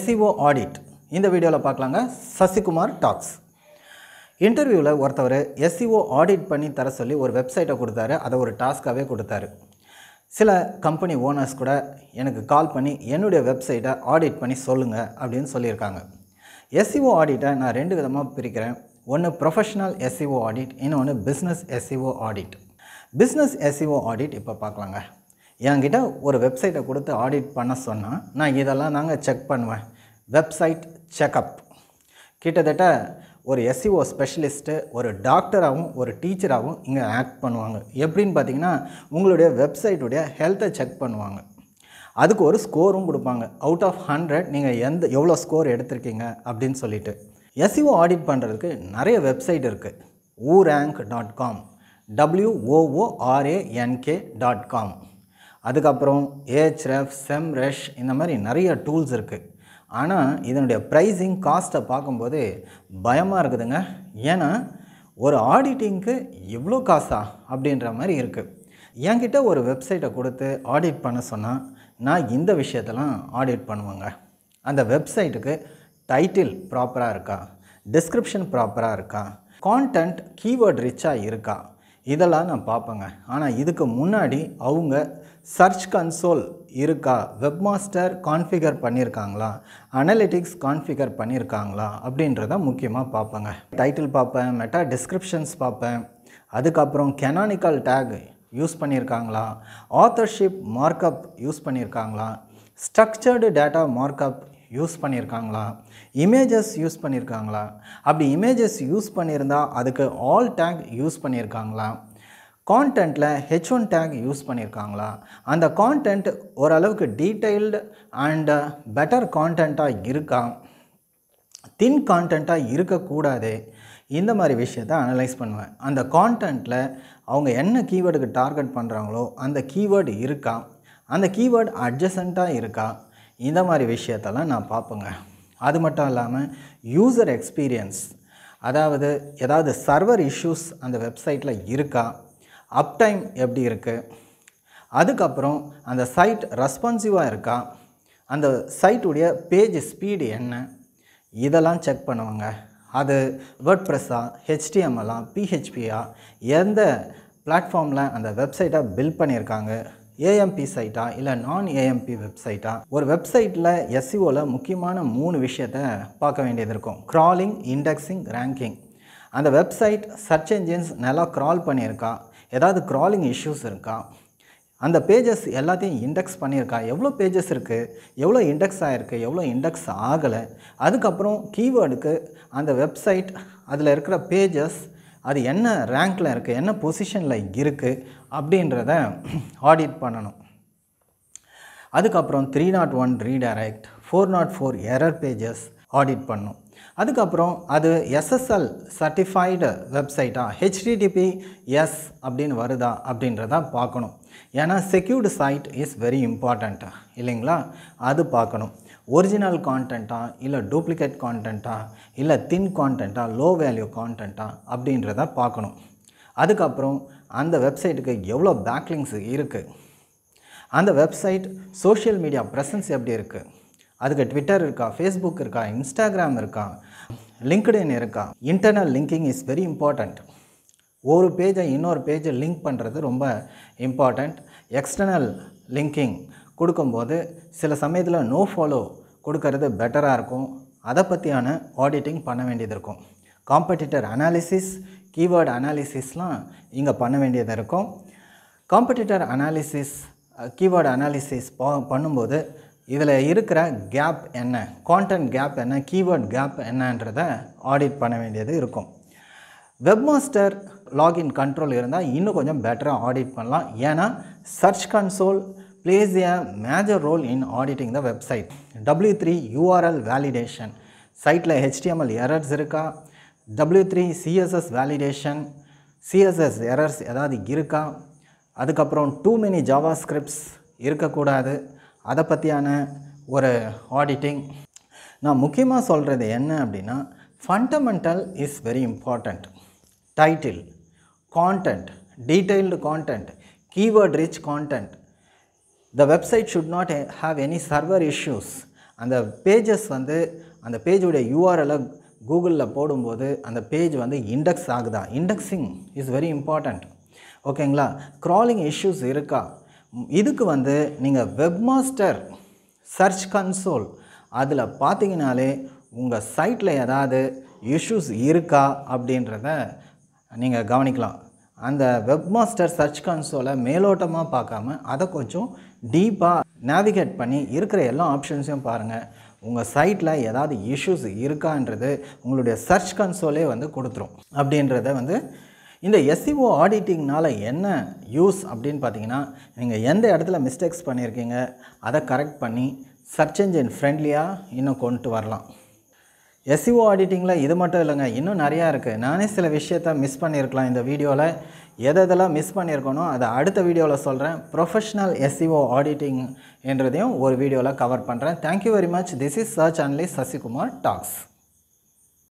SEO audit இந்த வீடியோவில் பார்க்கலாங்க சசிகுமார் டாக்ஸ் இன்டர்வியூவில் ஒருத்தவர் எஸ்சிஓ ஆடிட் பண்ணி தர சொல்லி ஒரு வெப்சைட்டை கொடுத்தாரு அதை ஒரு டாஸ்க்காகவே கொடுத்தாரு சில கம்பெனி ஓனர்ஸ் கூட எனக்கு கால் பண்ணி என்னுடைய வெப்சைட்டை ஆடிட் பண்ணி சொல்லுங்கள் அப்படின்னு சொல்லியிருக்காங்க எஸ்சிஓ ஆடிட்டை e நான் ரெண்டு விதமாக பிரிக்கிறேன் ஒன்று ப்ரொஃபஷனல் எஸ்சிஓ ஆடிட் இன்னொன்று business SEO audit business SEO audit இப்போ பார்க்கலாங்க என்கிட்ட ஒரு வெப்சைட்டை கொடுத்து ஆடிட் பண்ண சொன்னால் நான் இதெல்லாம் நாங்கள் செக் பண்ணுவேன் வெப்சைட் செக்கப் கிட்டத்தட்ட ஒரு எஸ்சிஓ ஸ்பெஷலிஸ்ட்டு e ஒரு டாக்டராகவும் ஒரு டீச்சராகவும் இங்கே ஆக்ட் பண்ணுவாங்க எப்படின்னு பார்த்தீங்கன்னா உங்களுடைய வெப்சைட்டுடைய ஹெல்த்தை செக் பண்ணுவாங்க அதுக்கு ஒரு ஸ்கோரும் கொடுப்பாங்க அவுட் ஆஃப் ஹண்ட்ரட் நீங்கள் எந்த எவ்வளோ ஸ்கோர் எடுத்திருக்கீங்க அப்படின்னு சொல்லிட்டு எஸ்சிஓ ஆடிட் e பண்ணுறதுக்கு நிறைய வெப்சைட் இருக்குது ஊ rank dot com டபிள்யூஓஓஆர்ஏஎன்கே dot com அதுக்கப்புறம் ரெஃப் செம் ரெஷ் இந்த மாதிரி நிறைய டூல்ஸ் இருக்குது ஆனால் இதனுடைய ப்ரைஸிங் காஸ்ட்டை பார்க்கும்போது பயமாக இருக்குதுங்க ஏன்னா ஒரு ஆடிட்டிங்க்கு எவ்வளோ காசா அப்படின்ற மாதிரி இருக்குது என்கிட்ட ஒரு வெப்சைட்டை கொடுத்து ஆடிட் பண்ண சொன்னால் நான் இந்த விஷயத்தெல்லாம் ஆடிட் பண்ணுவேங்க அந்த வெப்சைட்டுக்கு டைட்டில் ப்ராப்பராக இருக்கா டிஸ்கிரிப்ஷன் ப்ராப்பராக இருக்கா கான்டென்ட் கீவேர்ட் ரிச்சாக இருக்கா இதெல்லாம் நான் பார்ப்பேங்க ஆனால் இதுக்கு முன்னாடி அவங்க சர்ச் கன்சோல் இருக்கா வெப்மாஸ்டர் கான்ஃபிகர் பண்ணியிருக்காங்களா அனலிட்டிக்ஸ் கான்ஃபிகர் பண்ணியிருக்காங்களா அப்படின்றத முக்கியமாக பார்ப்பேங்க டைட்டில் பார்ப்பேன் மெட்டா டிஸ்கிரிப்ஷன்ஸ் பார்ப்பேன் அதுக்கப்புறம் கெனானிக்கல் டேக் யூஸ் பண்ணியிருக்காங்களா ஆத்தர்ஷிப் மார்க்கப் யூஸ் பண்ணியிருக்காங்களா ஸ்ட்ரக்சர்டு டேட்டா மார்க்கப் யூஸ் பண்ணியிருக்காங்களா இமேஜஸ் யூஸ் பண்ணியிருக்காங்களா அப்படி இமேஜஸ் யூஸ் பண்ணியிருந்தால் அதுக்கு ஆல் டேக் யூஸ் பண்ணியிருக்காங்களா கான்டென்ட்டில் ஹெச் ஒன் டேக் யூஸ் பண்ணியிருக்காங்களா அந்த கான்டென்ட் ஓரளவுக்கு டீட்டெயில்டு அண்ட் பெட்டர் கான்டென்ட்டாக இருக்கா தின் கான்டென்ட்டாக இருக்கக்கூடாது இந்த மாதிரி விஷயத்தை அனலைஸ் பண்ணுவேன் அந்த கான்டென்ட்டில் அவங்க என்ன கீவேர்டுக்கு டார்கெட் பண்ணுறாங்களோ அந்த கீவேர்டு இருக்கா அந்த கீவேர்டு அட்ஜசண்ட்டாக இருக்கா இந்த மாதிரி விஷயத்தெல்லாம் நான் பார்ப்பேங்க அது மட்டும் இல்லாமல் யூசர் எக்ஸ்பீரியன்ஸ் அதாவது ஏதாவது சர்வர் இஷ்யூஸ் அந்த வெப்சைட்டில் இருக்கா அப் டைம் எப்படி இருக்குது அதுக்கப்புறம் அந்த சைட் ரெஸ்பான்சிவாக இருக்கா அந்த சைட்டுடைய பேஜ் ஸ்பீடு என்ன இதெல்லாம் செக் பண்ணுவாங்க அது வேர்ட் ப்ரெஸ்ஸாக ஹெச்டிஎம்எல்லாம் பிஹெச்பியா எந்த பிளாட்ஃபார்மில் அந்த வெப்சைட்டை பில்ட் பண்ணியிருக்காங்க ஏஎம்பி சைட்டா இல்லை நான் ஏஎம்பி வெப்சைட்டா ஒரு வெப்சைட்டில் எஸ்இஓவில் e முக்கியமான மூணு விஷயத்தை பார்க்க வேண்டியது இருக்கும் க்ராலிங் இண்டெக்ஸிங் ரேங்கிங் அந்த வெப்சைட் சர்ச் என்ஜின்ஸ் நல்லா க்ரால் பண்ணியிருக்கா ஏதாவது க்ராலிங் இஷ்யூஸ் இருக்கா அந்த பேஜஸ் எல்லாத்தையும் இண்டெக்ஸ் பண்ணியிருக்கா எவ்வளோ பேஜஸ் இருக்குது எவ்வளோ இண்டெக்ஸ் ஆகிருக்கு எவ்வளோ இண்டெக்ஸ் ஆகலை அதுக்கப்புறம் கீவேர்டுக்கு அந்த வெப்சைட் அதில் இருக்கிற பேஜஸ் அது என்ன ரேங்க்கில் இருக்குது என்ன பொசிஷனில் இருக்குது அப்படின்றத ஆடிட் பண்ணணும் அதுக்கப்புறம் three not one redirect four not four error pages audit பண்ணும் அதுக்கப்புறம் அது எஸ்எஸ்எல் சர்டிஃபைடு வெப்சைட்டாக ஹெச்டிடிபி எஸ் அப்படின்னு வருதா அப்படின்றத பார்க்கணும் ஏன்னா secured site is very important இல்லைங்களா அது பார்க்கணும் ஒரிஜினல் கான்டெண்ட்டா இல்லை டூப்ளிகேட் கான்டென்ட்டா இல்லை தின் கான்டென்ட்டா லோ வேல்யூ கான்டென்ட்டா அப்படின்றத பார்க்கணும் அதுக்கப்புறம் அந்த வெப்சைட்டுக்கு எவ்வளோ பேக்லிங்ஸ் இருக்குது அந்த வெப்சைட் சோஷியல் மீடியா ப்ரெசன்ஸ் எப்படி இருக்குது அதுக்கு ட்விட்டர் இருக்கா ஃபேஸ்புக் இருக்கா இன்ஸ்டாகிராம் இருக்கா லிங்க்டின் இருக்கா internal linking is very important ஒரு பேஜை இன்னொரு பேஜை லிங்க் பண்ணுறது ரொம்ப இம்பார்ட்டண்ட் எக்ஸ்டர்னல் லிங்கிங் கொடுக்கும்போது சில சமயத்தில் நோ ஃபாலோ கொடுக்கறது பெட்டராக இருக்கும் அதை பற்றியான ஆடிட்டிங் பண்ண வேண்டியது இருக்கும் காம்படிட்டர் அனாலிசிஸ் கீவேர்டு அனாலிசிஸ்லாம் இங்கே பண்ண வேண்டியது இருக்கும் காம்படிட்டர் அனாலிசிஸ் கீவேர்டு அனாலிசிஸ் பண்ணும்போது இதில் இருக்கிற கேப் என்ன கான்டென்ட் கேப் என்ன கீவேர்ட் கேப் என்னன்றத ஆடிட் பண்ண வேண்டியது இருக்கும் வெப்மாஸ்டர் லாகின் கண்ட்ரோல் இருந்தால் இன்னும் கொஞ்சம் பெட்டராக ஆடிட் பண்ணலாம் ஏன்னா search console plays major role in auditing the website website. Three URL validation சைட்டில் ஹெச்டிஎம்எல் எரர்ஸ் இருக்கா W three CSS validation CSS errors ஏதாவது இருக்கா அதுக்கப்புறம் டூ மெனி ஜாவா ஸ்கிரிப்ட்ஸ் இருக்கக்கூடாது அதை பற்றியான ஒரு ஆடிட்டிங் நான் முக்கியமாக சொல்கிறது என்ன அப்படின்னா fundamental is very important title content detailed content keyword rich content the website should not have any server issues அந்த பேஜஸ் வந்து அந்த பேஜுடைய யூஆர்எலை கூகுளில் போடும்போது அந்த பேஜ் வந்து இண்டெக்ஸ் ஆகுதா இண்டெக்ஸிங் இஸ் வெரி இம்பார்ட்டண்ட் ஓகேங்களா க்ராலிங் இஷ்யூஸ் இருக்கா இதுக்கு வந்து நீங்கள் வெப்மாஸ்டர் சர்ச் கன்சோல் அதில் பார்த்தீங்கனாலே உங்கள் சைட்டில் ஏதாவது இஷ்யூஸ் இருக்கா அப்படின்றத நீங்கள் கவனிக்கலாம் அந்த வெப்மாஸ்டர் சர்ச் கன்சோலை மேலோட்டமாக பார்க்காம அதை கொஞ்சம் டீப்பாக நேவிகேட் பண்ணி இருக்கிற எல்லா ஆப்ஷன்ஸையும் பாருங்கள் உங்கள் சைட்டில் ஏதாவது இஷ்யூஸ் இருக்கான்றது உங்களுடைய சர்ச் கன்சோலே வந்து கொடுத்துரும் அப்படின்றத வந்து இந்த எஸ்சிஓ ஆடிட்டிங்னால் e என்ன யூஸ் அப்படின்னு பார்த்தீங்கன்னா நீங்கள் எந்த இடத்துல மிஸ்டேக்ஸ் பண்ணியிருக்கீங்க அதை கரெக்ட் பண்ணி சர்ச் என்ஜின் ஃப்ரெண்ட்லியாக இன்னும் கொண்டு வரலாம் எஸ்சிஓ ஆடிட்டிங்கில் e இது மட்டும் இல்லைங்க இன்னும் நிறையா இருக்குது நானே சில விஷயத்த மிஸ் பண்ணியிருக்கலாம் இந்த வீடியோவில் எதெல்லாம் மிஸ் பண்ணியிருக்கணும் அதை அடுத்த வீடியோவில் சொல்கிறேன் ப்ரொஃபஷனல் எஸ்இஓ ஆடிட்டிங் என்றதையும் ஒரு வீடியோவில் கவர் பண்ணுறேன் thank you very much this is search only Sasikumar tax